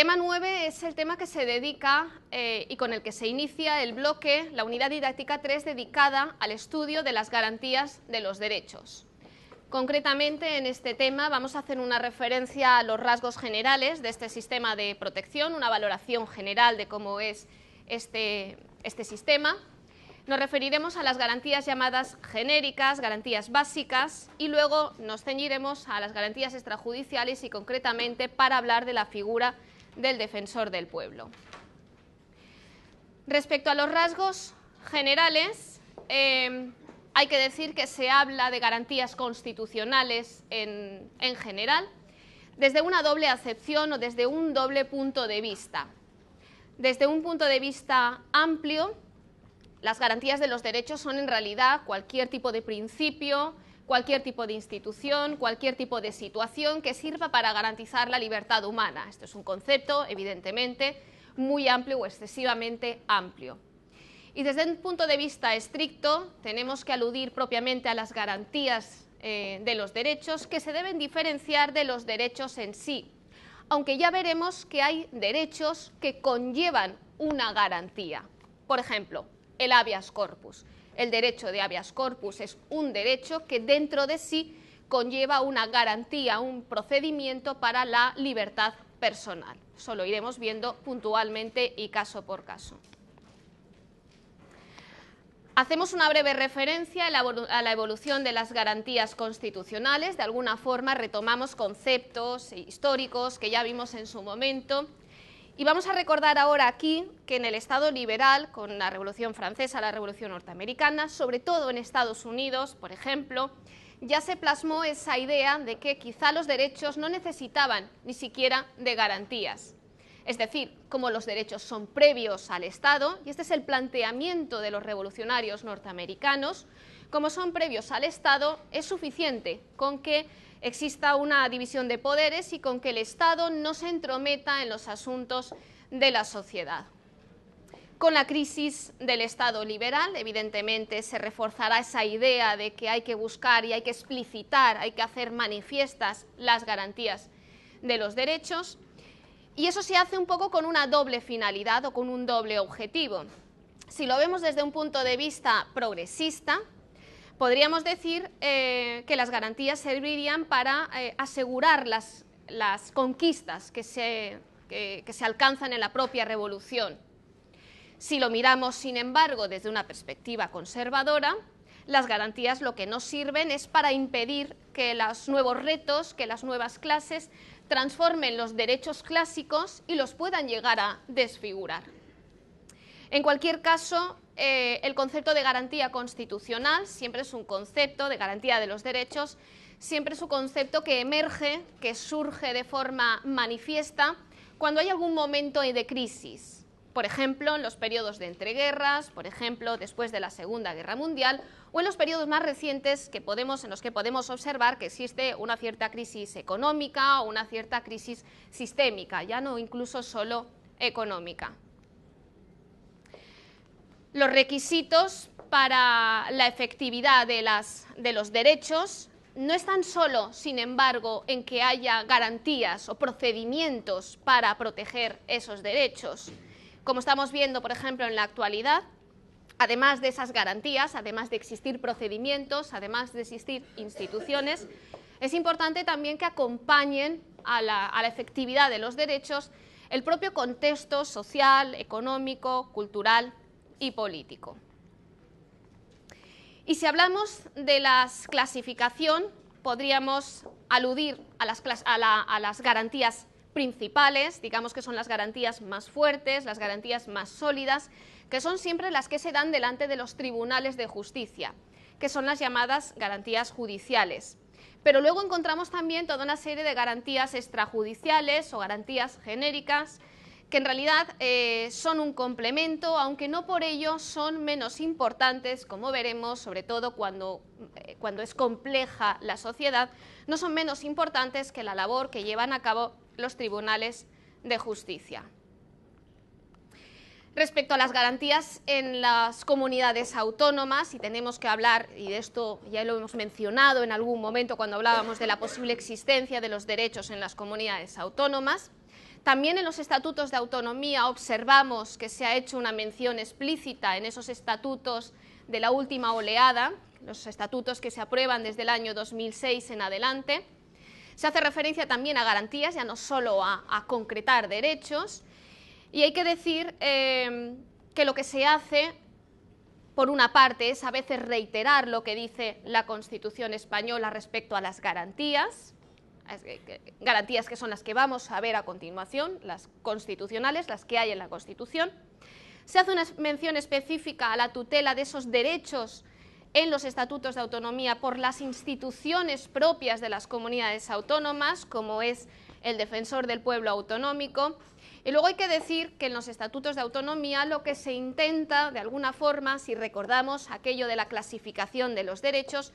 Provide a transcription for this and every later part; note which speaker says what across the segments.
Speaker 1: tema 9 es el tema que se dedica eh, y con el que se inicia el bloque, la unidad didáctica 3 dedicada al estudio de las garantías de los derechos. Concretamente en este tema vamos a hacer una referencia a los rasgos generales de este sistema de protección, una valoración general de cómo es este, este sistema. Nos referiremos a las garantías llamadas genéricas, garantías básicas y luego nos ceñiremos a las garantías extrajudiciales y concretamente para hablar de la figura del defensor del pueblo. Respecto a los rasgos generales, em, hay que decir que se habla de garantías constitucionales en general, desde una doble acepción o desde un doble punto de vista. Desde un punto de vista amplio, las garantías de los derechos son en realidad cualquier tipo de principio, cualquier tipo de institución, cualquier tipo de situación que sirva para garantizar la libertad humana. Esto es un concepto, evidentemente, muy amplio o excesivamente amplio. Y desde un punto de vista estricto, tenemos que aludir propiamente a las garantías eh, de los derechos que se deben diferenciar de los derechos en sí, aunque ya veremos que hay derechos que conllevan una garantía. Por ejemplo, el habeas corpus. El derecho de habeas corpus es un derecho que dentro de sí conlleva una garantía, un procedimiento para la libertad personal. Eso lo iremos viendo puntualmente y caso por caso. Hacemos una breve referencia a la evolución de las garantías constitucionales. De alguna forma retomamos conceptos e históricos que ya vimos en su momento y vamos a recordar ahora aquí que en el Estado liberal, con la Revolución Francesa, la Revolución Norteamericana, sobre todo en Estados Unidos, por ejemplo, ya se plasmó esa idea de que quizá los derechos no necesitaban ni siquiera de garantías. Es decir, como los derechos son previos al Estado, y este es el planteamiento de los revolucionarios norteamericanos, como son previos al Estado, es suficiente con que exista una división de poderes y con que el Estado no se entrometa en los asuntos de la sociedad. Con la crisis del Estado liberal, evidentemente, se reforzará esa idea de que hay que buscar y hay que explicitar, hay que hacer manifiestas las garantías de los derechos. Y eso se hace un poco con una doble finalidad o con un doble objetivo. Si lo vemos desde un punto de vista progresista, podríamos decir eh, que las garantías servirían para eh, asegurar las, conquistas que se, que, se alcanzan en la propia revolución. Si lo miramos, sin embargo, desde una perspectiva conservadora, las garantías lo que no sirven es para impedir que los nuevos retos, que las nuevas clases transformen los derechos clásicos y los puedan llegar a desfigurar. En cualquier caso, eh, el concepto de garantía constitucional, siempre es un concepto de garantía de los derechos, siempre es un concepto que emerge, que surge de forma manifiesta cuando hay algún momento de crisis. Por ejemplo, en los periodos de entreguerras, por ejemplo, después de la Segunda Guerra Mundial, o en los periodos más recientes en los que podemos observar que existe una cierta crisis económica o una cierta crisis sistémica, ya no incluso solo económica los requisitos para la efectividad de, los derechos no están solo, sin embargo, en que haya garantías o procedimientos para proteger esos derechos. Como estamos viendo, por ejemplo, en la actualidad, además de esas garantías, además de existir procedimientos, además de existir instituciones, es importante también que acompañen a la efectividad de los derechos el propio contexto social, económico, cultural y político. Y si hablamos de la clasificación, podríamos aludir a las, a las garantías principales, digamos que son las garantías más fuertes, las garantías más sólidas, que son siempre las que se dan delante de los tribunales de justicia, que son las llamadas garantías judiciales. Pero luego encontramos también toda una serie de garantías extrajudiciales o garantías genéricas, que en realidad eh, son un complemento, aunque no por ello son menos importantes, como veremos, sobre todo cuando, eh, cuando es compleja la sociedad, no son menos importantes que la labor que llevan a cabo los tribunales de justicia. Respecto a las garantías en las comunidades autónomas, y tenemos que hablar, y de esto ya lo hemos mencionado en algún momento cuando hablábamos de la posible existencia de los derechos en las comunidades autónomas, también en los estatutos de autonomía observamos que se ha hecho una mención explícita en esos estatutos de la última oleada, los estatutos que se aprueban desde el año 2006 en adelante. Se hace referencia también a garantías, ya no solo a, concretar derechos. Y hay que decir em, que lo que se hace, por una parte, es a veces reiterar lo que dice la Constitución española respecto a las garantías, garantías que son las que vamos a ver a continuación, las constitucionales, las que hay en la Constitución. Se hace una mención específica a la tutela de esos derechos en los estatutos de autonomía por las instituciones propias de las comunidades autónomas, como es el defensor del pueblo autonómico. Y luego hay que decir que en los estatutos de autonomía lo que se intenta, de alguna forma, si recordamos aquello de la clasificación de los derechos,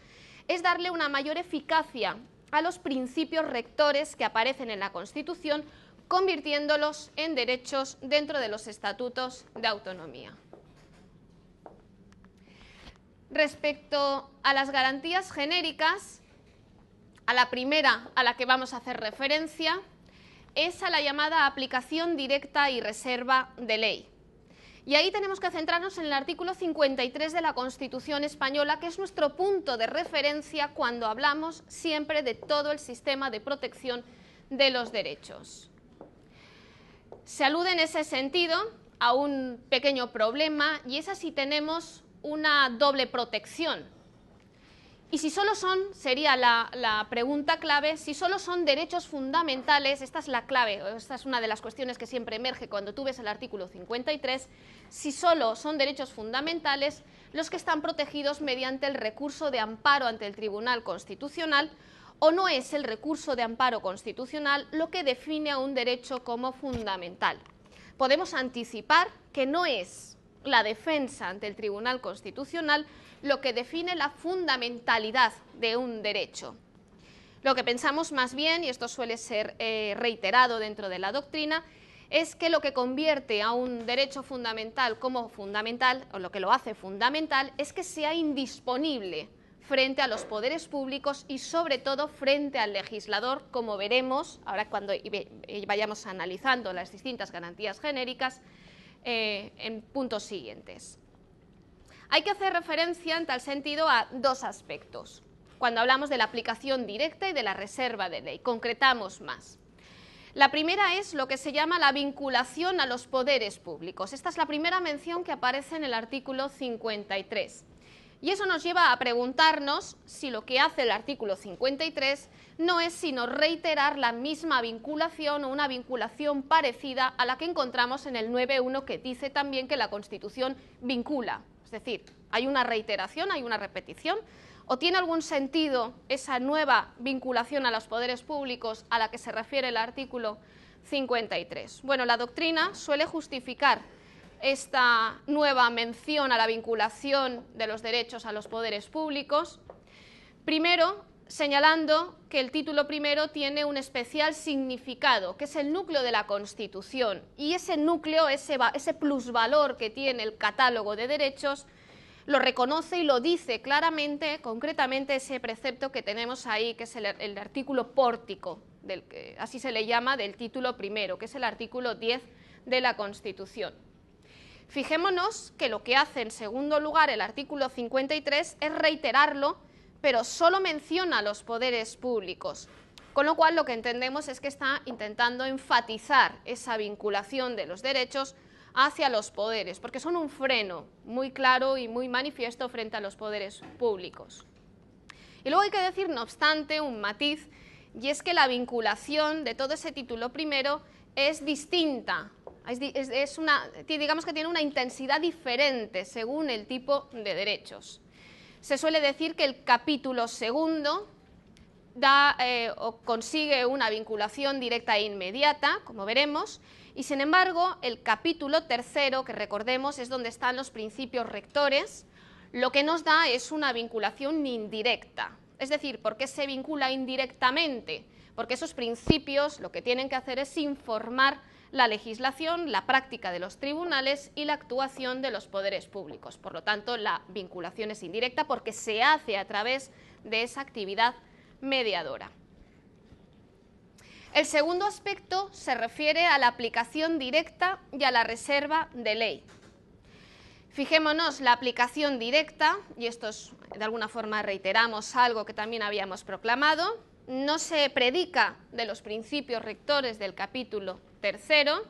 Speaker 1: es darle una mayor eficacia a los principios rectores que aparecen en la Constitución, convirtiéndolos en derechos dentro de los estatutos de autonomía. Respecto a las garantías genéricas, a la primera a la que vamos a hacer referencia es a la llamada aplicación directa y reserva de ley. Y ahí tenemos que centrarnos en el artículo 53 de la Constitución española, que es nuestro punto de referencia cuando hablamos siempre de todo el sistema de protección de los derechos. Se alude en ese sentido a un pequeño problema y es así tenemos una doble protección y si solo son, sería la, pregunta clave, si solo son derechos fundamentales, esta es la clave, esta es una de las cuestiones que siempre emerge cuando tú ves el artículo 53, si solo son derechos fundamentales los que están protegidos mediante el recurso de amparo ante el Tribunal Constitucional o no es el recurso de amparo constitucional lo que define a un derecho como fundamental. Podemos anticipar que no es la defensa ante el Tribunal Constitucional lo que define la fundamentalidad de un derecho. Lo que pensamos más bien, y esto suele ser eh, reiterado dentro de la doctrina, es que lo que convierte a un derecho fundamental como fundamental, o lo que lo hace fundamental, es que sea indisponible frente a los poderes públicos y sobre todo frente al legislador, como veremos ahora cuando vayamos analizando las distintas garantías genéricas eh, en puntos siguientes. Hay que hacer referencia en tal sentido a dos aspectos. Cuando hablamos de la aplicación directa y de la reserva de ley, concretamos más. La primera es lo que se llama la vinculación a los poderes públicos. Esta es la primera mención que aparece en el artículo 53. Y eso nos lleva a preguntarnos si lo que hace el artículo 53 no es sino reiterar la misma vinculación o una vinculación parecida a la que encontramos en el 9.1 que dice también que la Constitución vincula. Es decir, hay una reiteración, hay una repetición. ¿O tiene algún sentido esa nueva vinculación a los poderes públicos a la que se refiere el artículo 53? Bueno, la doctrina suele justificar esta nueva mención a la vinculación de los derechos a los poderes públicos, primero señalando que el título primero tiene un especial significado, que es el núcleo de la Constitución. Y ese núcleo, ese, ese plusvalor que tiene el catálogo de derechos, lo reconoce y lo dice claramente, concretamente, ese precepto que tenemos ahí, que es el, artículo pórtico, del, así se le llama, del título primero, que es el artículo 10 de la Constitución. Fijémonos que lo que hace, en segundo lugar, el artículo 53 es reiterarlo pero solo menciona los poderes públicos. Con lo cual lo que entendemos es que está intentando enfatizar esa vinculación de los derechos hacia los poderes, porque son un freno muy claro y muy manifiesto frente a los poderes públicos. Y luego hay que decir, no obstante, un matiz, y es que la vinculación de todo ese título primero es distinta, digamos que tiene una intensidad diferente según el tipo de derechos se suele decir que el capítulo segundo da eh, o consigue una vinculación directa e inmediata, como veremos, y sin embargo el capítulo tercero, que recordemos, es donde están los principios rectores, lo que nos da es una vinculación indirecta. Es decir, ¿por qué se vincula indirectamente? Porque esos principios lo que tienen que hacer es informar la legislación, la práctica de los tribunales y la actuación de los poderes públicos. Por lo tanto, la vinculación es indirecta porque se hace a través de esa actividad mediadora. El segundo aspecto se refiere a la aplicación directa y a la reserva de ley. Fijémonos, la aplicación directa, y esto es, de alguna forma reiteramos algo que también habíamos proclamado, no se predica de los principios rectores del capítulo tercero.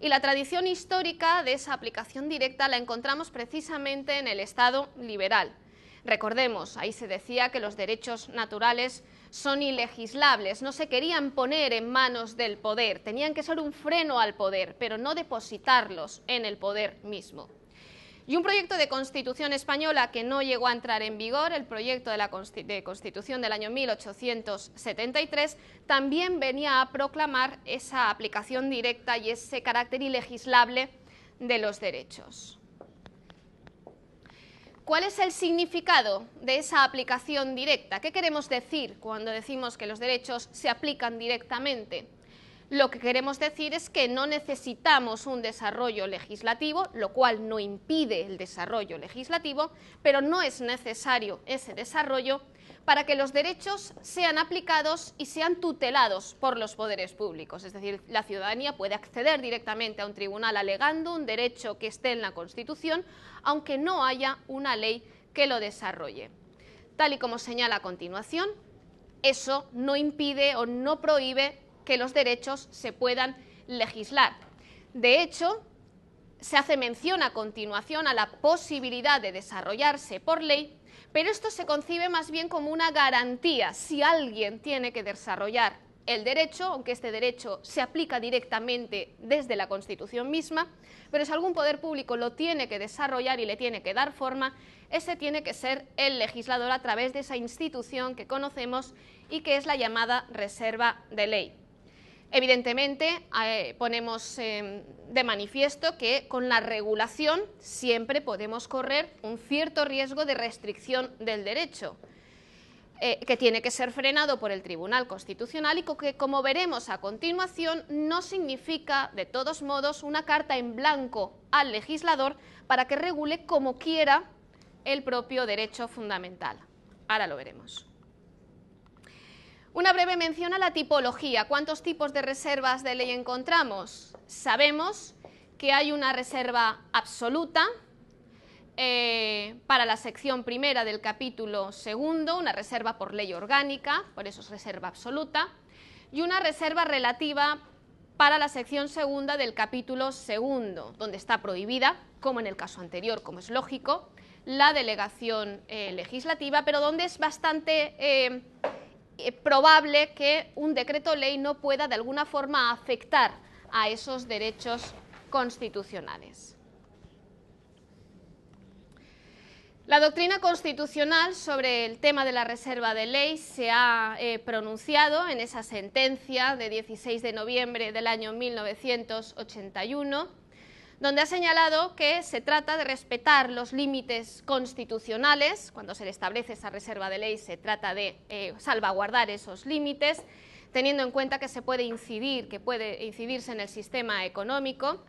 Speaker 1: Y la tradición histórica de esa aplicación directa la encontramos precisamente en el Estado liberal. Recordemos, ahí se decía que los derechos naturales son ilegislables, no se querían poner en manos del poder, tenían que ser un freno al poder, pero no depositarlos en el poder mismo. Y un proyecto de Constitución española que no llegó a entrar en vigor, el proyecto de la Constitución del año 1873, también venía a proclamar esa aplicación directa y ese carácter ilegislable de los derechos. ¿Cuál es el significado de esa aplicación directa? ¿Qué queremos decir cuando decimos que los derechos se aplican directamente? Lo que queremos decir es que no necesitamos un desarrollo legislativo, lo cual no impide el desarrollo legislativo, pero no es necesario ese desarrollo para que los derechos sean aplicados y sean tutelados por los poderes públicos. Es decir, la ciudadanía puede acceder directamente a un tribunal alegando un derecho que esté en la Constitución, aunque no haya una ley que lo desarrolle. Tal y como señala a continuación, eso no impide o no prohíbe que los derechos se puedan legislar. De hecho, se hace mención a continuación a la posibilidad de desarrollarse por ley, pero esto se concibe más bien como una garantía si alguien tiene que desarrollar el derecho, aunque este derecho se aplica directamente desde la Constitución misma, pero si algún poder público lo tiene que desarrollar y le tiene que dar forma, ese tiene que ser el legislador a través de esa institución que conocemos y que es la llamada reserva de ley. Evidentemente, eh, ponemos em, de manifiesto que con la regulación siempre podemos correr un cierto riesgo de restricción del derecho, eh, que tiene que ser frenado por el Tribunal Constitucional y que, como veremos a continuación, no significa, de todos modos, una carta en blanco al legislador para que regule como quiera el propio derecho fundamental. Ahora lo veremos. Una breve mención a la tipología. ¿Cuántos tipos de reservas de ley encontramos? Sabemos que hay una reserva absoluta eh, para la sección primera del capítulo segundo, una reserva por ley orgánica, por eso es reserva absoluta, y una reserva relativa para la sección segunda del capítulo segundo, donde está prohibida, como en el caso anterior, como es lógico, la delegación eh, legislativa, pero donde es bastante... Eh, eh, probable que un decreto ley no pueda de alguna forma afectar a esos derechos constitucionales. La doctrina constitucional sobre el tema de la reserva de ley se ha eh, pronunciado en esa sentencia de 16 de noviembre del año 1981 donde ha señalado que se trata de respetar los límites constitucionales, cuando se establece esa reserva de ley se trata de eh, salvaguardar esos límites, teniendo en cuenta que se puede incidir, que puede incidirse en el sistema económico,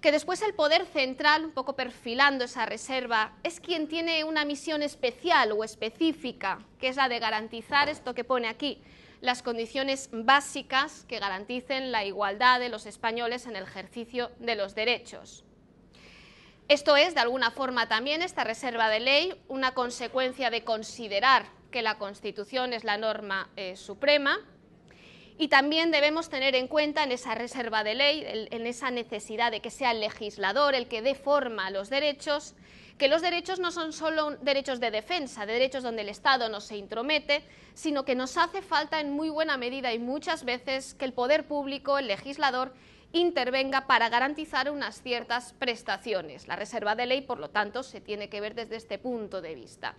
Speaker 1: que después el poder central, un poco perfilando esa reserva, es quien tiene una misión especial o específica, que es la de garantizar esto que pone aquí, las condiciones básicas que garanticen la igualdad de los españoles en el ejercicio de los derechos. Esto es, de alguna forma también, esta reserva de ley, una consecuencia de considerar que la Constitución es la norma eh, suprema, y también debemos tener en cuenta en esa reserva de ley, en esa necesidad de que sea el legislador el que dé forma a los derechos, que los derechos no son solo derechos de defensa, de derechos donde el Estado no se intromete, sino que nos hace falta en muy buena medida y muchas veces que el poder público, el legislador, intervenga para garantizar unas ciertas prestaciones. La reserva de ley, por lo tanto, se tiene que ver desde este punto de vista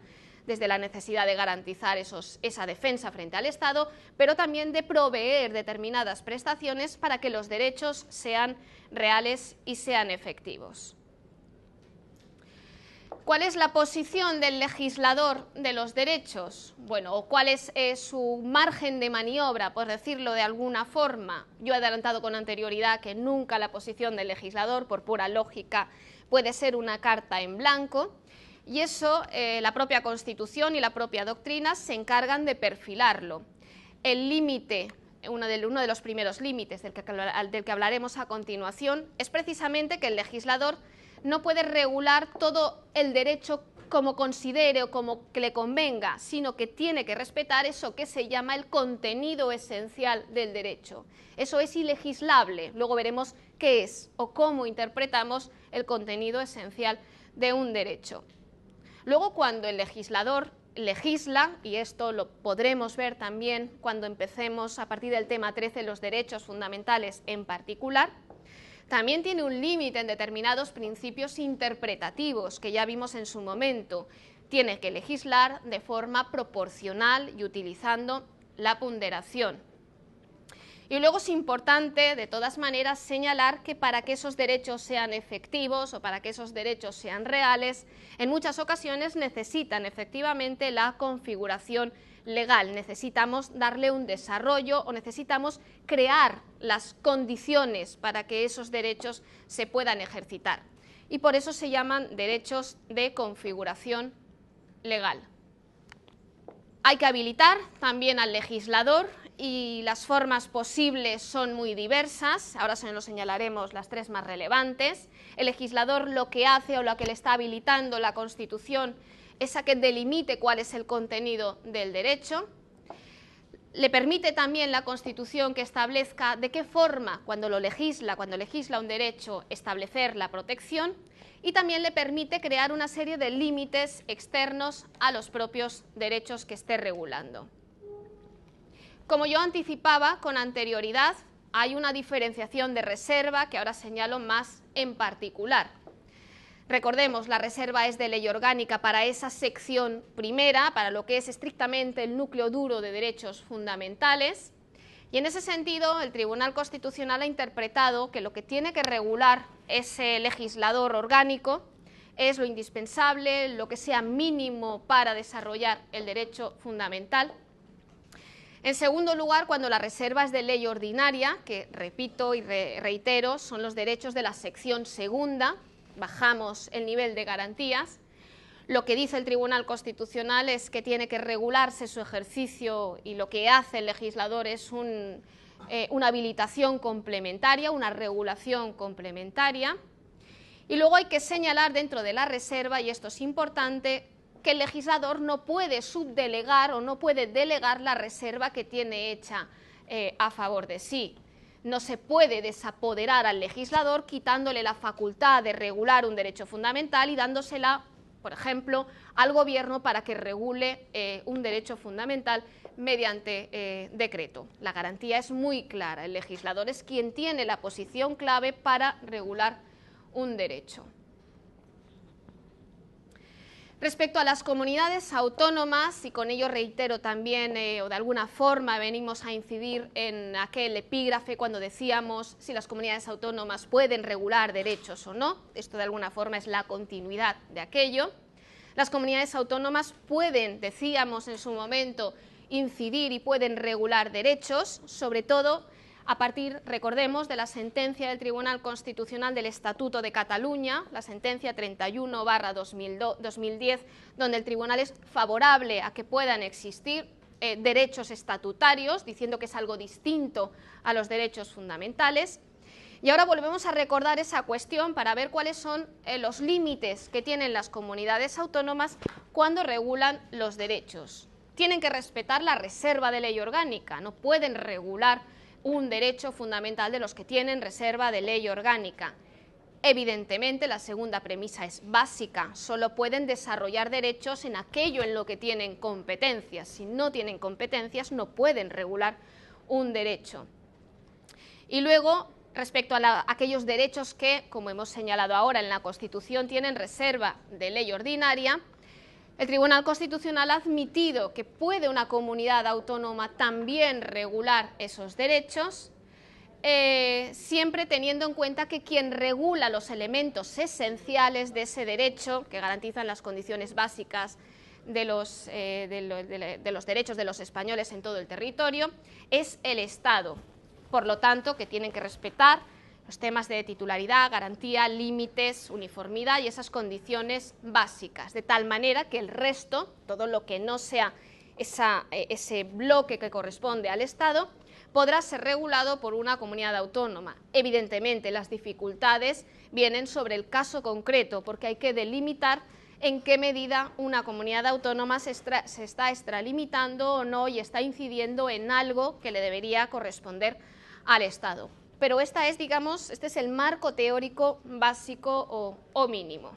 Speaker 1: desde la necesidad de garantizar esa defensa frente al Estado, pero también de proveer determinadas prestaciones para que los derechos sean reales y sean efectivos. ¿Cuál es la posición del legislador de los derechos? Bueno, cuál es eh, su margen de maniobra, por decirlo de alguna forma. Yo he adelantado con anterioridad que nunca la posición del legislador, por pura lógica, puede ser una carta en blanco. Y eso eh, la propia Constitución y la propia doctrina se encargan de perfilarlo. El límite uno de, los primeros límites del que hablaremos a continuación, es precisamente que el legislador no puede regular todo el derecho como considere o como que le convenga, sino que tiene que respetar eso que se llama el contenido esencial del derecho. Eso es ilegislable. Luego veremos qué es o cómo interpretamos el contenido esencial de un derecho. Luego, cuando el legislador legisla, y esto lo podremos ver también cuando empecemos a partir del tema 13 los derechos fundamentales en particular, también tiene un límite en determinados principios interpretativos que ya vimos en su momento. Tiene que legislar de forma proporcional y utilizando la ponderación. Y luego es importante, de todas maneras, señalar que para que esos derechos sean efectivos o para que esos derechos sean reales, en muchas ocasiones necesitan efectivamente la configuración legal. Necesitamos darle un desarrollo o necesitamos crear las condiciones para que esos derechos se puedan ejercitar. Y por eso se llaman derechos de configuración legal. Hay que habilitar también al legislador y las formas posibles son muy diversas, ahora se nos señalaremos las tres más relevantes. El legislador lo que hace o lo que le está habilitando la Constitución esa que delimite cuál es el contenido del derecho. Le permite también la Constitución que establezca de qué forma, cuando lo legisla, cuando legisla un derecho, establecer la protección y también le permite crear una serie de límites externos a los propios derechos que esté regulando. Como yo anticipaba con anterioridad, hay una diferenciación de reserva que ahora señalo más en particular. Recordemos, la reserva es de ley orgánica para esa sección primera, para lo que es estrictamente el núcleo duro de derechos fundamentales. Y en ese sentido, el Tribunal Constitucional ha interpretado que lo que tiene que regular ese legislador orgánico es lo indispensable, lo que sea mínimo para desarrollar el derecho fundamental. En segundo lugar, cuando la reserva es de ley ordinaria, que repito y reitero, son los derechos de la sección segunda, bajamos el nivel de garantías. Lo que dice el Tribunal Constitucional es que tiene que regularse su ejercicio y lo que hace el legislador es eh, una habilitación complementaria, una regulación complementaria. Y luego hay que señalar dentro de la reserva, y esto es importante, que el legislador no puede subdelegar o no puede delegar la reserva que tiene hecha eh, a favor de sí. No se puede desapoderar al legislador quitándole la facultad de regular un derecho fundamental y dándosela, por ejemplo, al gobierno para que regule eh, un derecho fundamental mediante eh, decreto. La garantía es muy clara. El legislador es quien tiene la posición clave para regular un derecho. Respecto a las comunidades autónomas, y con ello reitero también, eh, o de alguna forma venimos a incidir en aquel epígrafe cuando decíamos si las comunidades autónomas pueden regular derechos o no, esto de alguna forma es la continuidad de aquello. Las comunidades autónomas pueden, decíamos en su momento, incidir y pueden regular derechos, sobre todo a partir, recordemos, de la sentencia del Tribunal Constitucional del Estatuto de Cataluña, la sentencia 31 2010, donde el Tribunal es favorable a que puedan existir eh, derechos estatutarios, diciendo que es algo distinto a los derechos fundamentales. Y ahora volvemos a recordar esa cuestión para ver cuáles son eh, los límites que tienen las comunidades autónomas cuando regulan los derechos. Tienen que respetar la reserva de ley orgánica, no pueden regular un derecho fundamental de los que tienen reserva de ley orgánica. Evidentemente, la segunda premisa es básica. Solo pueden desarrollar derechos en aquello en lo que tienen competencias. Si no tienen competencias, no pueden regular un derecho. Y luego, respecto a, aquellos derechos que, como hemos señalado ahora en la Constitución, tienen reserva de ley ordinaria, el Tribunal Constitucional ha admitido que puede una comunidad autónoma también regular esos derechos, eh, siempre teniendo en cuenta que quien regula los elementos esenciales de ese derecho, que garantizan las condiciones básicas de los eh, derechos de los españoles en todo el territorio, es el Estado. Por lo tanto, que tienen que respetar los temas de titularidad, garantía, límites, uniformidad y esas condiciones básicas, de tal manera que el resto, todo lo que no sea eh, ese bloque que corresponde al Estado, podrá ser regulado por una comunidad autónoma. Evidentemente, las dificultades vienen sobre el caso concreto, porque hay que delimitar en qué medida una comunidad autónoma se, está extralimitando o no y está incidiendo en algo que le debería corresponder al Estado pero esta es, digamos, este es el marco teórico básico o, mínimo.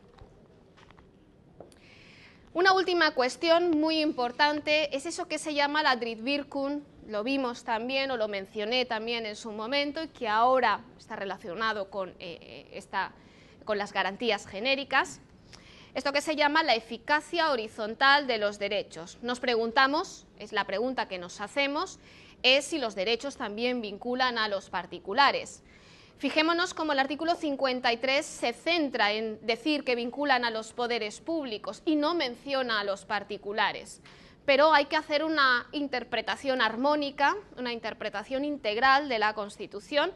Speaker 1: Una última cuestión muy importante es eso que se llama la Drittwirkung, lo vimos también o lo mencioné también en su momento y que ahora está relacionado eh, eh, con las garantías genéricas. Esto que se llama la eficacia horizontal de los derechos. Nos preguntamos, es la pregunta que nos hacemos, es si los derechos también vinculan a los particulares. Fijémonos cómo el artículo 53 se centra en decir que vinculan a los poderes públicos y no menciona a los particulares. Pero hay que hacer una interpretación armónica, una interpretación integral de la Constitución.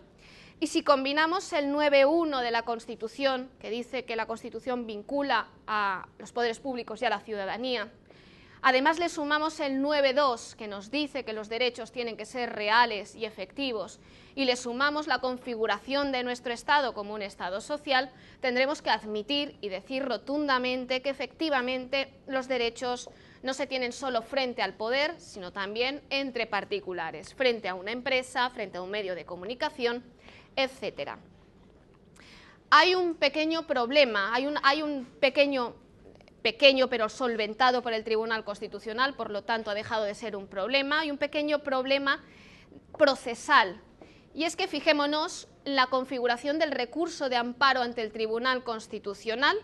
Speaker 1: Y si combinamos el 9.1 de la Constitución, que dice que la Constitución vincula a los poderes públicos y a la ciudadanía, Además le sumamos el 9.2 que nos dice que los derechos tienen que ser reales y efectivos y le sumamos la configuración de nuestro Estado como un Estado social, tendremos que admitir y decir rotundamente que efectivamente los derechos no se tienen solo frente al poder, sino también entre particulares, frente a una empresa, frente a un medio de comunicación, etcétera. Hay un pequeño problema, hay un, hay un pequeño pequeño pero solventado por el Tribunal Constitucional, por lo tanto ha dejado de ser un problema, y un pequeño problema procesal. Y es que fijémonos la configuración del recurso de amparo ante el Tribunal Constitucional,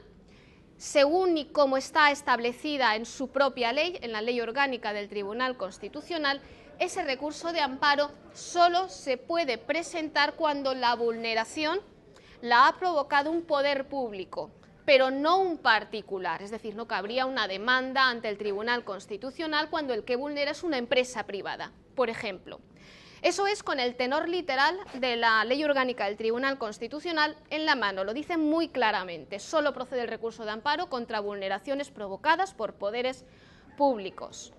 Speaker 1: según y como está establecida en su propia ley, en la ley orgánica del Tribunal Constitucional, ese recurso de amparo solo se puede presentar cuando la vulneración la ha provocado un poder público, pero no un particular, es decir, no cabría una demanda ante el Tribunal Constitucional cuando el que vulnera es una empresa privada, por ejemplo. Eso es con el tenor literal de la Ley Orgánica del Tribunal Constitucional en la mano, lo dice muy claramente, solo procede el recurso de amparo contra vulneraciones provocadas por poderes públicos.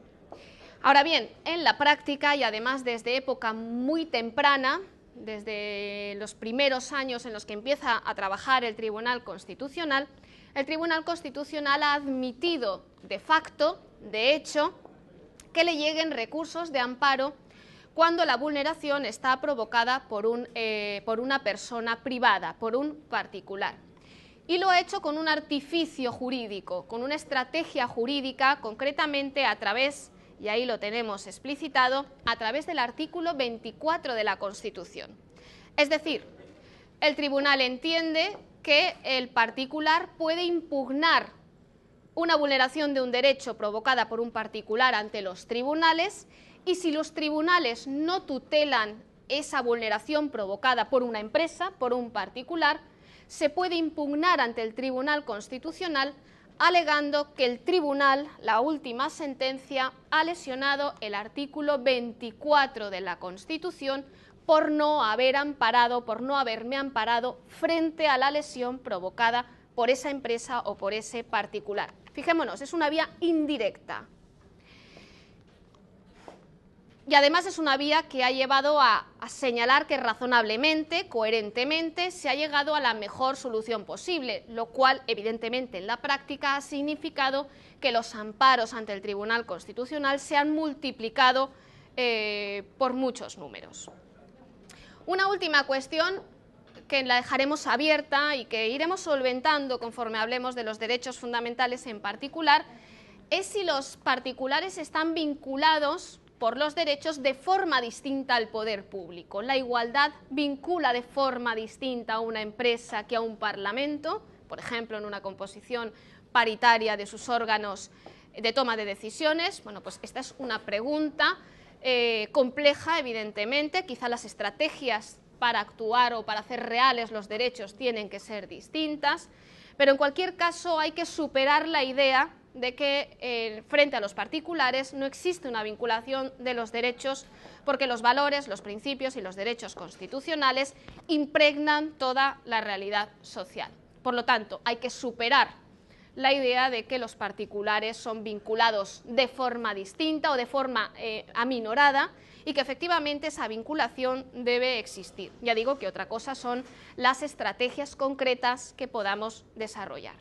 Speaker 1: Ahora bien, en la práctica y además desde época muy temprana, desde los primeros años en los que empieza a trabajar el Tribunal Constitucional, el Tribunal Constitucional ha admitido de facto, de hecho, que le lleguen recursos de amparo cuando la vulneración está provocada por, eh, una persona privada, por un particular. Y lo ha hecho con un artificio jurídico, con una estrategia jurídica, concretamente a través y ahí lo tenemos explicitado a través del artículo 24 de la Constitución. Es decir, el tribunal entiende que el particular puede impugnar una vulneración de un derecho provocada por un particular ante los tribunales y si los tribunales no tutelan esa vulneración provocada por una empresa, por un particular, se puede impugnar ante el Tribunal Constitucional alegando que el tribunal, la última sentencia, ha lesionado el artículo 24 de la Constitución por no haber amparado, por no haberme amparado frente a la lesión provocada por esa empresa o por ese particular. Fijémonos, es una vía indirecta, y además es una vía que ha llevado a, señalar que razonablemente, coherentemente, se ha llegado a la mejor solución posible, lo cual evidentemente en la práctica ha significado que los amparos ante el Tribunal Constitucional se han multiplicado eh, por muchos números. Una última cuestión que la dejaremos abierta y que iremos solventando conforme hablemos de los derechos fundamentales en particular, es si los particulares están vinculados por los derechos de forma distinta al poder público. La igualdad vincula de forma distinta a una empresa que a un parlamento, por ejemplo, en una composición paritaria de sus órganos de toma de decisiones. Bueno, pues esta es una pregunta eh, compleja, evidentemente. Quizá las estrategias para actuar o para hacer reales los derechos tienen que ser distintas, pero en cualquier caso hay que superar la idea de que eh, frente a los particulares no existe una vinculación de los derechos porque los valores, los principios y los derechos constitucionales impregnan toda la realidad social. Por lo tanto, hay que superar la idea de que los particulares son vinculados de forma distinta o de forma eh, aminorada y que efectivamente esa vinculación debe existir. Ya digo que otra cosa son las estrategias concretas que podamos desarrollar.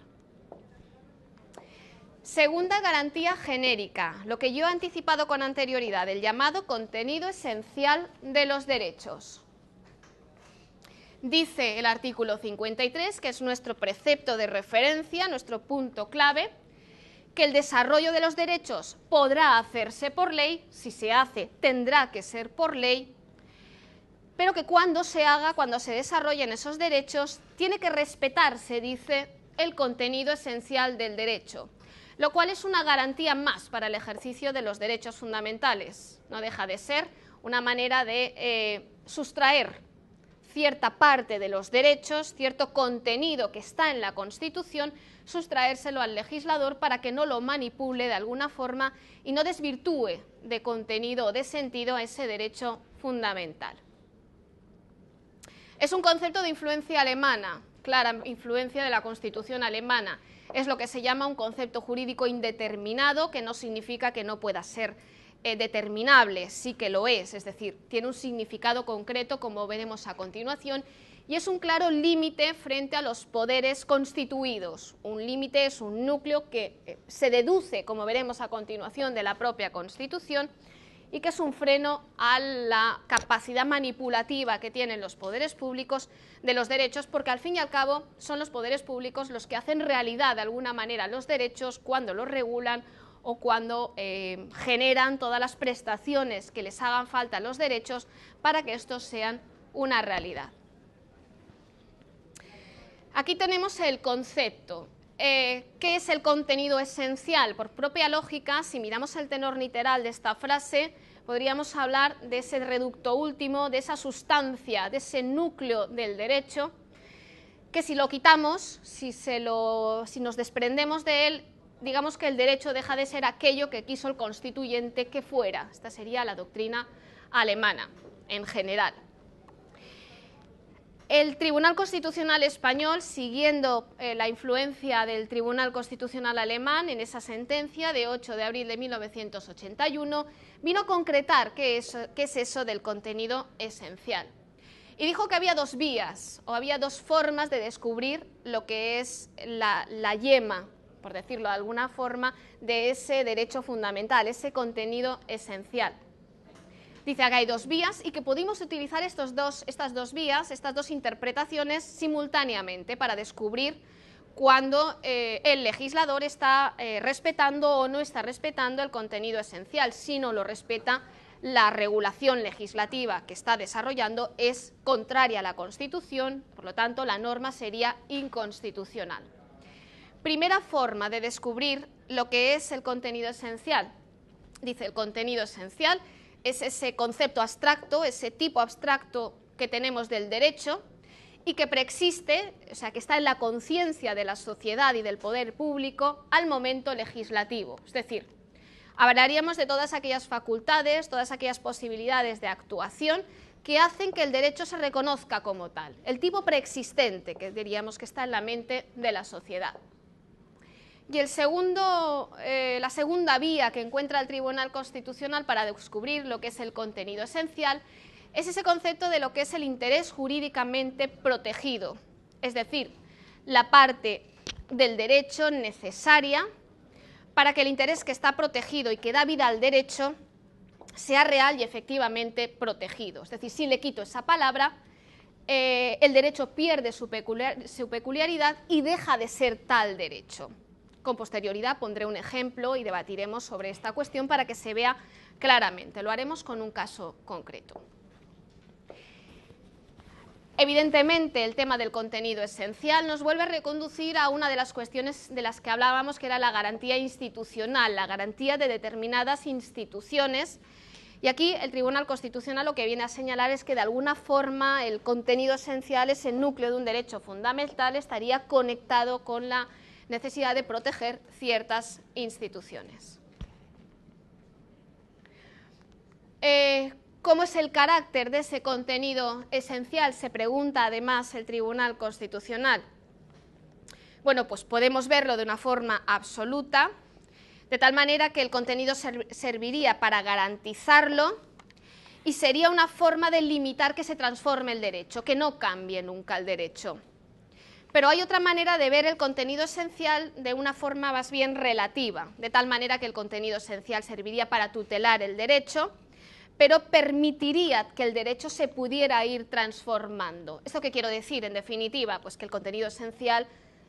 Speaker 1: Segunda garantía genérica, lo que yo he anticipado con anterioridad, el llamado contenido esencial de los derechos. Dice el artículo 53, que es nuestro precepto de referencia, nuestro punto clave, que el desarrollo de los derechos podrá hacerse por ley, si se hace tendrá que ser por ley, pero que cuando se haga, cuando se desarrollen esos derechos, tiene que respetarse, dice, el contenido esencial del derecho lo cual es una garantía más para el ejercicio de los derechos fundamentales. No deja de ser una manera de eh, sustraer cierta parte de los derechos, cierto contenido que está en la Constitución, sustraérselo al legislador para que no lo manipule de alguna forma y no desvirtúe de contenido o de sentido a ese derecho fundamental. Es un concepto de influencia alemana, clara influencia de la Constitución alemana. Es lo que se llama un concepto jurídico indeterminado, que no significa que no pueda ser eh, determinable, sí que lo es, es decir, tiene un significado concreto, como veremos a continuación, y es un claro límite frente a los poderes constituidos. Un límite es un núcleo que eh, se deduce, como veremos a continuación, de la propia Constitución, y que es un freno a la capacidad manipulativa que tienen los poderes públicos de los derechos, porque al fin y al cabo son los poderes públicos los que hacen realidad de alguna manera los derechos cuando los regulan o cuando eh, generan todas las prestaciones que les hagan falta los derechos para que estos sean una realidad. Aquí tenemos el concepto eh, qué es el contenido esencial. Por propia lógica, si miramos el tenor literal de esta frase, podríamos hablar de ese reducto último, de esa sustancia, de ese núcleo del derecho, que si lo quitamos, si nos desprendemos de él, digamos que el derecho deja de ser aquello que quiso el constituyente que fuera. Esta sería la doctrina alemana en general. El Tribunal Constitucional Español, siguiendo eh, la influencia del Tribunal Constitucional Alemán en esa sentencia de 8 de abril de 1981, vino a concretar qué es, eso del contenido esencial. Y dijo que había dos vías o había dos formas de descubrir lo que es la yema, por decirlo de alguna forma, de ese derecho fundamental, ese contenido esencial. Dice que hay dos vías y que podemos utilizar estos dos, estas dos vías, estas dos interpretaciones simultáneamente para descubrir cuando eh, el legislador está eh, respetando o no está respetando el contenido esencial, si no lo respeta la regulación legislativa que está desarrollando es contraria a la Constitución, por lo tanto la norma sería inconstitucional. Primera forma de descubrir lo que es el contenido esencial. Dice, el contenido esencial es ese concepto abstracto, ese tipo abstracto que tenemos del derecho y que preexiste, o sea, que está en la conciencia de la sociedad y del poder público al momento legislativo. Es decir, hablaríamos de todas aquellas facultades, todas aquellas posibilidades de actuación que hacen que el derecho se reconozca como tal, el tipo preexistente que diríamos que está en la mente de la sociedad. Y eh, la segunda vía que encuentra el Tribunal Constitucional para descubrir lo que es el contenido esencial es ese concepto de lo que es el interés jurídicamente protegido, es decir, la parte del derecho necesaria para que el interés que está protegido y que da vida al derecho sea real y efectivamente protegido. Es decir, si le quito esa palabra, eh, el derecho pierde su peculiaridad y deja de ser tal derecho. Con posterioridad pondré un ejemplo y debatiremos sobre esta cuestión para que se vea claramente. Lo haremos con un caso concreto. Evidentemente, el tema del contenido esencial nos vuelve a reconducir a una de las cuestiones de las que hablábamos, que era la garantía institucional, la garantía de determinadas instituciones. Y aquí el Tribunal Constitucional lo que viene a señalar es que de alguna forma el contenido esencial, ese núcleo de un derecho fundamental, estaría conectado con la necesidad de proteger ciertas instituciones. Eh, ¿Cómo es el carácter de ese contenido esencial? Se pregunta además el Tribunal Constitucional. Bueno, pues podemos verlo de una forma absoluta, de tal manera que el contenido serviría para garantizarlo y sería una forma de limitar que se transforme el derecho, que no cambie nunca el derecho. Pero hay otra manera de ver el contenido esencial de una forma más bien relativa, de tal manera que el contenido esencial serviría para tutelar el derecho, pero permitiría que el derecho se pudiera ir transformando. ¿Esto qué quiero decir? En definitiva, pues que el contenido esencial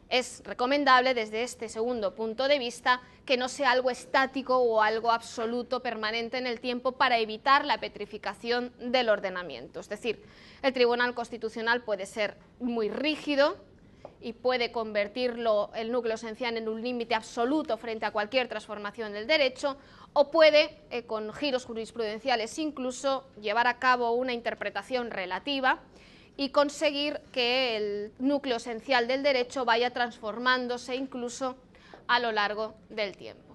Speaker 1: es recomendable desde este segundo punto de vista que no sea algo estático o algo absoluto permanente en el tiempo para evitar la petrificación del ordenamiento. Es decir, el Tribunal Constitucional puede ser muy rígido, y puede convertirlo el núcleo esencial en un límite absoluto frente a cualquier transformación del derecho, o puede, eh, con giros jurisprudenciales incluso, llevar a cabo una interpretación relativa y conseguir que el núcleo esencial del derecho vaya transformándose incluso a lo largo del tiempo.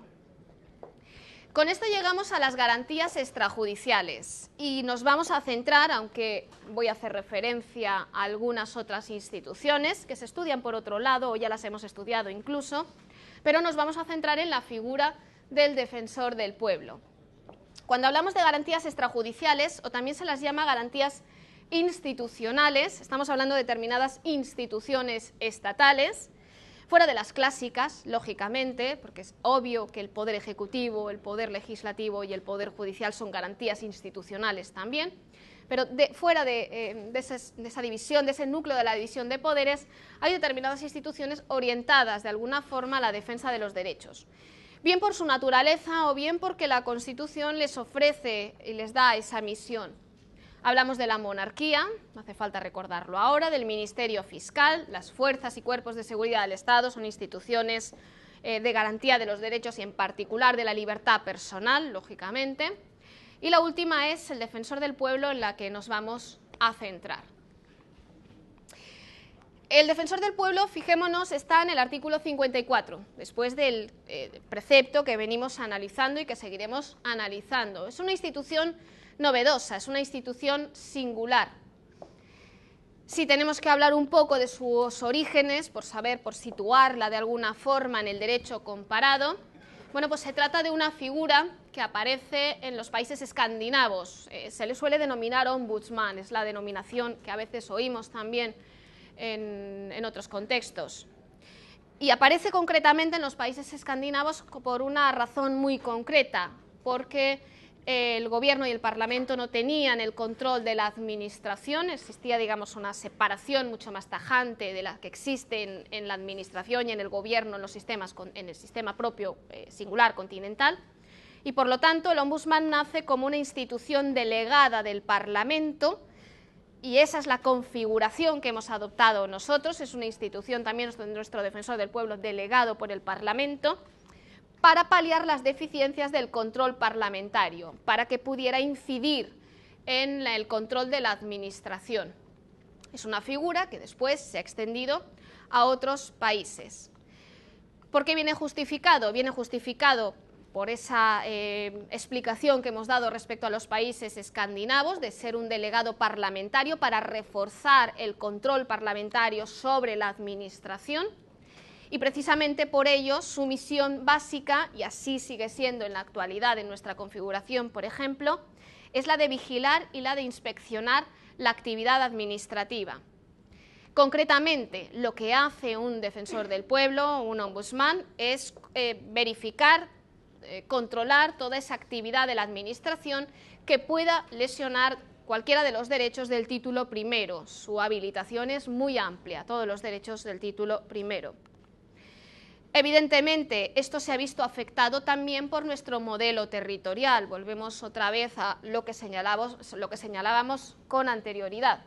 Speaker 1: Con esto llegamos a las garantías extrajudiciales y nos vamos a centrar, aunque voy a hacer referencia a algunas otras instituciones que se estudian por otro lado o ya las hemos estudiado incluso, pero nos vamos a centrar en la figura del defensor del pueblo. Cuando hablamos de garantías extrajudiciales, o también se las llama garantías institucionales, estamos hablando de determinadas instituciones estatales, fuera de las clásicas, lógicamente, porque es obvio que el poder ejecutivo, el poder legislativo y el poder judicial son garantías institucionales también, pero fuera eh, de, esa división, de ese núcleo de la división de poderes, hay determinadas instituciones orientadas de alguna forma a la defensa de los derechos. Bien por su naturaleza o bien porque la Constitución les ofrece y les da esa misión. Hablamos de la monarquía, no hace falta recordarlo ahora, del Ministerio Fiscal, las fuerzas y cuerpos de seguridad del Estado son instituciones eh, de garantía de los derechos y en particular de la libertad personal, lógicamente. Y la última es el defensor del pueblo en la que nos vamos a centrar. El defensor del pueblo, fijémonos, está en el artículo 54, después del eh, precepto que venimos analizando y que seguiremos analizando. Es una institución novedosa, es una institución singular. Si tenemos que hablar un poco de sus orígenes, por saber, por situarla de alguna forma en el derecho comparado, bueno, pues se trata de una figura que aparece en los países escandinavos. Eh, se le suele denominar ombudsman, es la denominación que a veces oímos también en otros contextos. Y aparece concretamente en los países escandinavos por una razón muy concreta, porque el gobierno y el parlamento no tenían el control de la administración, existía digamos una separación mucho más tajante de la que existe en, la administración y en el gobierno, en los sistemas, en el sistema propio eh, singular continental, y por lo tanto el ombudsman nace como una institución delegada del parlamento y esa es la configuración que hemos adoptado nosotros, es una institución también nuestro defensor del pueblo delegado por el parlamento, para paliar las deficiencias del control parlamentario, para que pudiera incidir en el control de la Administración. Es una figura que después se ha extendido a otros países. ¿Por qué viene justificado? Viene justificado por esa eh, explicación que hemos dado respecto a los países escandinavos de ser un delegado parlamentario para reforzar el control parlamentario sobre la Administración y precisamente por ello su misión básica, y así sigue siendo en la actualidad en nuestra configuración, por ejemplo, es la de vigilar y la de inspeccionar la actividad administrativa. Concretamente, lo que hace un defensor del pueblo, un ombudsman, es eh, verificar, eh, controlar toda esa actividad de la administración que pueda lesionar cualquiera de los derechos del título primero. Su habilitación es muy amplia, todos los derechos del título primero. Evidentemente, esto se ha visto afectado también por nuestro modelo territorial. Volvemos otra vez a lo que, lo que señalábamos con anterioridad.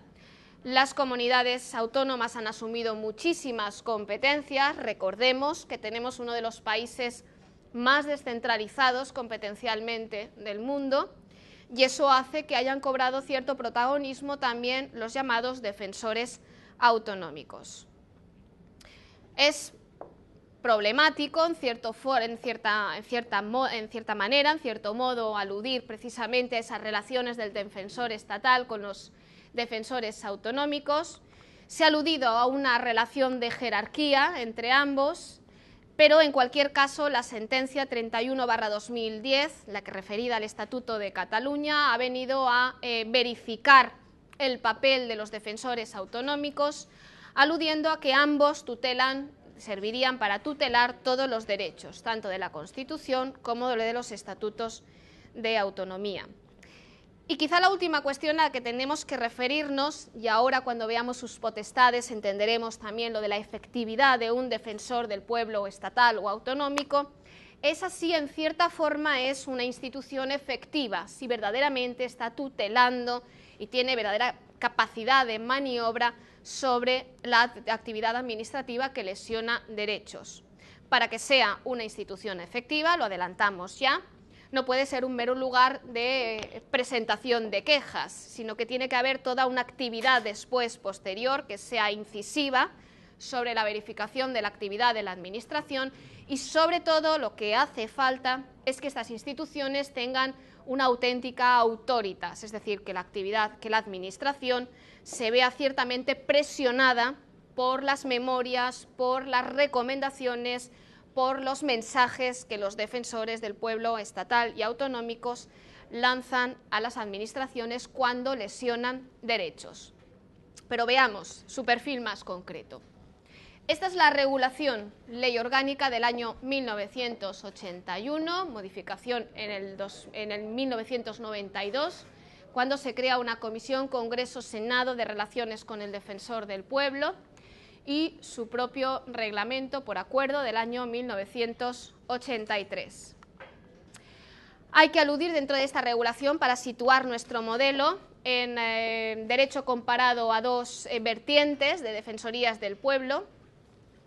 Speaker 1: Las comunidades autónomas han asumido muchísimas competencias. Recordemos que tenemos uno de los países más descentralizados competencialmente del mundo y eso hace que hayan cobrado cierto protagonismo también los llamados defensores autonómicos. Es problemático en, cierto cierta, manera, en cierto modo, aludir precisamente a esas relaciones del defensor estatal con los defensores autonómicos. Se ha aludido a una relación de jerarquía entre ambos, pero en cualquier caso la sentencia 31-2010, la que referida al Estatuto de Cataluña, ha venido a eh, verificar el papel de los defensores autonómicos, aludiendo a que ambos tutelan servirían para tutelar todos los derechos, tanto de la Constitución como de los estatutos de autonomía. Y quizá la última cuestión a la que tenemos que referirnos, y ahora cuando veamos sus potestades entenderemos también lo de la efectividad de un defensor del pueblo estatal o autonómico, es así en cierta forma es una institución efectiva, si verdaderamente está tutelando y tiene verdadera capacidad de maniobra sobre la actividad administrativa que lesiona derechos. Para que sea una institución efectiva, lo adelantamos ya, no puede ser un mero lugar de presentación de quejas, sino que tiene que haber toda una actividad después, posterior, que sea incisiva sobre la verificación de la actividad de la Administración y sobre todo lo que hace falta es que estas instituciones tengan una auténtica autoritas, es decir, que la actividad, que la administración se vea ciertamente presionada por las memorias, por las recomendaciones, por los mensajes que los defensores del pueblo estatal y autonómicos lanzan a las administraciones cuando lesionan derechos. Pero veamos su perfil más concreto. Esta es la regulación, ley orgánica del año 1981, modificación en el, 1992, cuando se crea una comisión Congreso-Senado de Relaciones con el Defensor del Pueblo y su propio reglamento por acuerdo del año 1983. Hay que aludir dentro de esta regulación para situar nuestro modelo en eh, derecho comparado a dos eh, vertientes de defensorías del pueblo,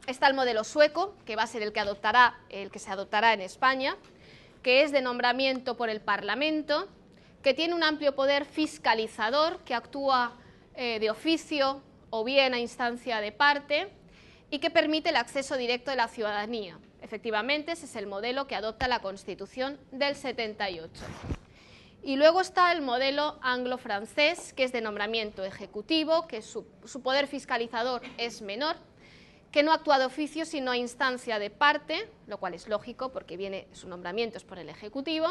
Speaker 1: Está el modelo sueco, que va a ser el que, adoptará, el que se adoptará en España, que es de nombramiento por el Parlamento, que tiene un amplio poder fiscalizador, que actúa eh, de oficio o bien a instancia de parte y que permite el acceso directo de la ciudadanía. Efectivamente, ese es el modelo que adopta la Constitución del 78. Y luego está el modelo anglo-francés, que es de nombramiento ejecutivo, que su poder fiscalizador es menor, que no actúa de oficio sino a instancia de parte, lo cual es lógico porque viene su nombramiento es por el Ejecutivo,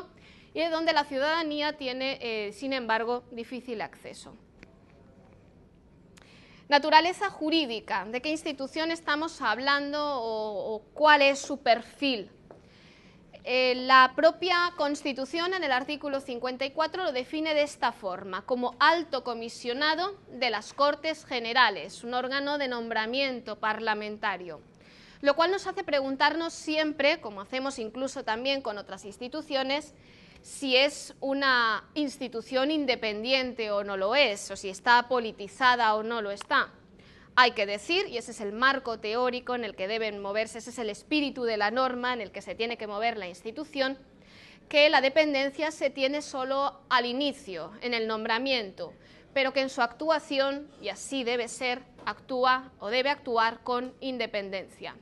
Speaker 1: y de donde la ciudadanía tiene, eh, sin embargo, difícil acceso. Naturaleza jurídica, ¿de qué institución estamos hablando o cuál es su perfil eh, la propia Constitución en el artículo 54 lo define de esta forma, como alto comisionado de las Cortes Generales, un órgano de nombramiento parlamentario. Lo cual nos hace preguntarnos siempre, como hacemos incluso también con otras instituciones, si es una institución independiente o no lo es, o si está politizada o no lo está hay que decir, y ese es el marco teórico en el que deben moverse, ese es el espíritu de la norma en el que se tiene que mover la institución, que la dependencia se tiene solo al inicio, en el nombramiento, pero que en su actuación, y así debe ser, actúa o debe actuar con independencia.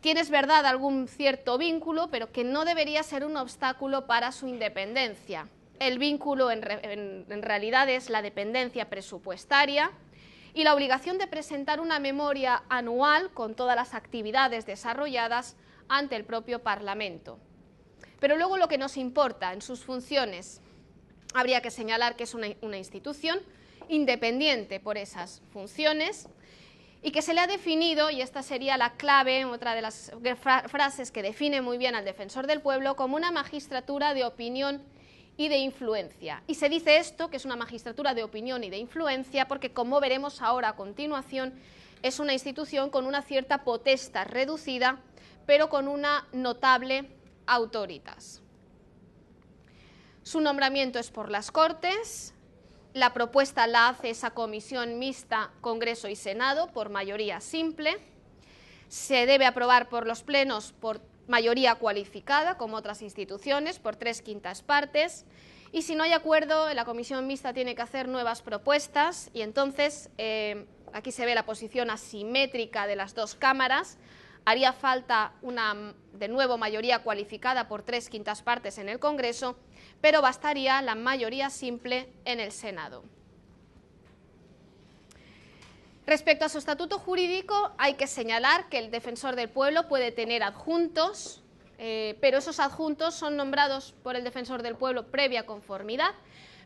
Speaker 1: Tiene es verdad algún cierto vínculo, pero que no debería ser un obstáculo para su independencia. El vínculo en realidad es la dependencia presupuestaria, y la obligación de presentar una memoria anual con todas las actividades desarrolladas ante el propio Parlamento. Pero luego lo que nos importa en sus funciones, habría que señalar que es una, institución independiente por esas funciones y que se le ha definido, y esta sería la clave, otra de las frases que define muy bien al defensor del pueblo, como una magistratura de opinión y de influencia. Y se dice esto, que es una magistratura de opinión y de influencia, porque como veremos ahora a continuación, es una institución con una cierta potestad reducida, pero con una notable autoritas. Su nombramiento es por las Cortes, la propuesta la hace esa comisión mixta Congreso y Senado por mayoría simple, se debe aprobar por los plenos por mayoría cualificada, como otras instituciones, por tres quintas partes. Y si no hay acuerdo, la comisión mixta tiene que hacer nuevas propuestas y entonces eh, aquí se ve la posición asimétrica de las dos cámaras. Haría falta una, de nuevo, mayoría cualificada por tres quintas partes en el Congreso, pero bastaría la mayoría simple en el Senado. Respecto a su estatuto jurídico, hay que señalar que el defensor del pueblo puede tener adjuntos, eh, pero esos adjuntos son nombrados por el defensor del pueblo previa conformidad,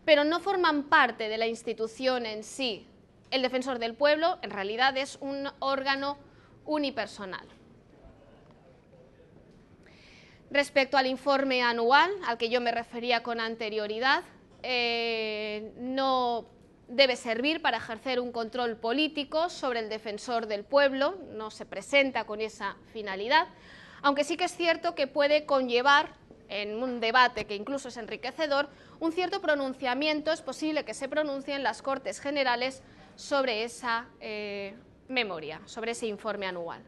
Speaker 1: pero no forman parte de la institución en sí. El defensor del pueblo, en realidad, es un órgano unipersonal. Respecto al informe anual, al que yo me refería con anterioridad, eh, no debe servir para ejercer un control político sobre el defensor del pueblo, no se presenta con esa finalidad, aunque sí que es cierto que puede conllevar en un debate que incluso es enriquecedor, un cierto pronunciamiento, es posible que se pronuncie en las Cortes Generales sobre esa eh, memoria, sobre ese informe anual.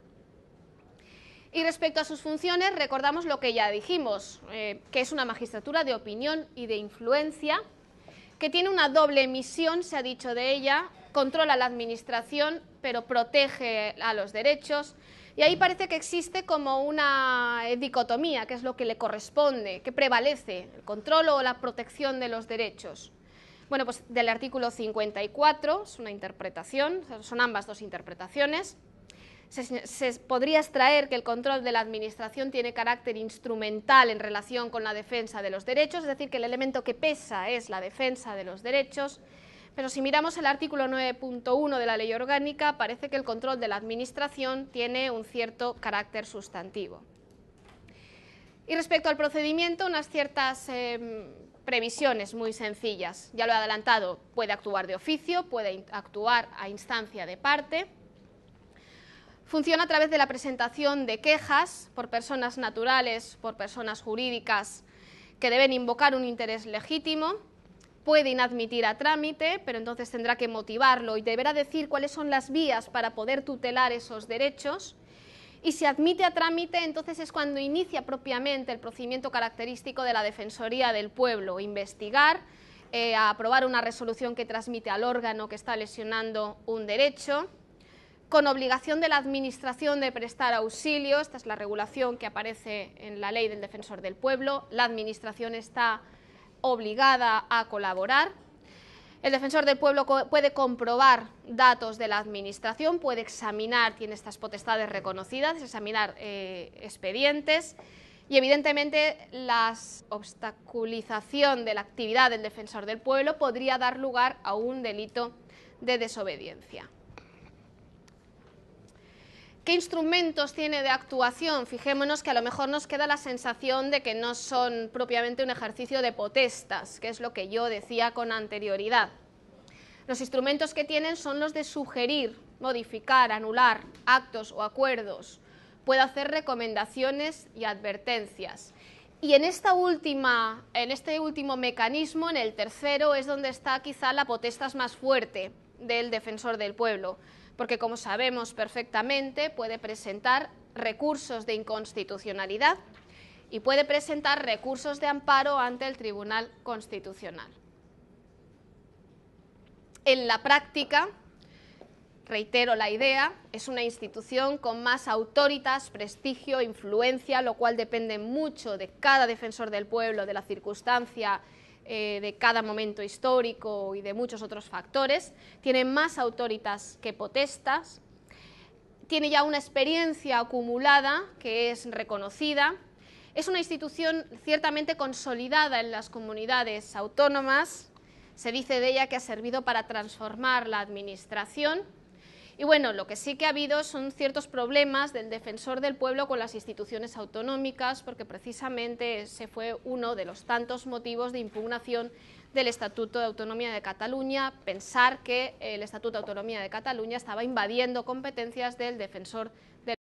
Speaker 1: Y respecto a sus funciones, recordamos lo que ya dijimos, eh, que es una magistratura de opinión y de influencia, que tiene una doble misión, se ha dicho de ella, controla la administración, pero protege a los derechos. Y ahí parece que existe como una dicotomía, que es lo que le corresponde, que prevalece, el control o la protección de los derechos. Bueno, pues del artículo 54 es una interpretación, son ambas dos interpretaciones se, podría extraer que el control de la Administración tiene carácter instrumental en relación con la defensa de los derechos, es decir, que el elemento que pesa es la defensa de los derechos, pero si miramos el artículo 9.1 de la Ley Orgánica, parece que el control de la Administración tiene un cierto carácter sustantivo. Y respecto al procedimiento, unas ciertas em, previsiones muy sencillas. Ya lo he adelantado, puede actuar de oficio, puede actuar a instancia de parte, Funciona a través de la presentación de quejas por personas naturales, por personas jurídicas que deben invocar un interés legítimo, pueden admitir a trámite, pero entonces tendrá que motivarlo y deberá decir cuáles son las vías para poder tutelar esos derechos. Y si admite a trámite, entonces es cuando inicia propiamente el procedimiento característico de la Defensoría del Pueblo, investigar, eh, aprobar una resolución que transmite al órgano que está lesionando un derecho, con obligación de la Administración de prestar auxilio, esta es la regulación que aparece en la Ley del Defensor del Pueblo, la Administración está obligada a colaborar, el defensor del pueblo puede comprobar datos de la administración, puede examinar, tiene estas potestades reconocidas, examinar eh, expedientes y evidentemente la obstaculización de la actividad del defensor del pueblo podría dar lugar a un delito de desobediencia. ¿Qué instrumentos tiene de actuación? Fijémonos que a lo mejor nos queda la sensación de que no son propiamente un ejercicio de potestas, que es lo que yo decía con anterioridad. Los instrumentos que tienen son los de sugerir, modificar, anular actos o acuerdos. Puede hacer recomendaciones y advertencias. Y en, este último mecanismo, en el tercero, es donde está quizá la potestas más fuerte del defensor del pueblo porque como sabemos perfectamente puede presentar recursos de inconstitucionalidad y puede presentar recursos de amparo ante el Tribunal Constitucional. En la práctica, reitero la idea, es una institución con más autoritas, prestigio, influencia, lo cual depende mucho de cada defensor del pueblo, de la circunstancia eh, de cada momento histórico y de muchos otros factores, tiene más autoritas que potestas, tiene ya una experiencia acumulada que es reconocida, es una institución ciertamente consolidada en las comunidades autónomas, se dice de ella que ha servido para transformar la administración, y bueno, lo que sí que ha habido son ciertos problemas del defensor del pueblo con las instituciones autonómicas, porque precisamente ese fue uno de los tantos motivos de impugnación del Estatuto de Autonomía de Cataluña, pensar que el Estatuto de Autonomía de Cataluña estaba invadiendo competencias del defensor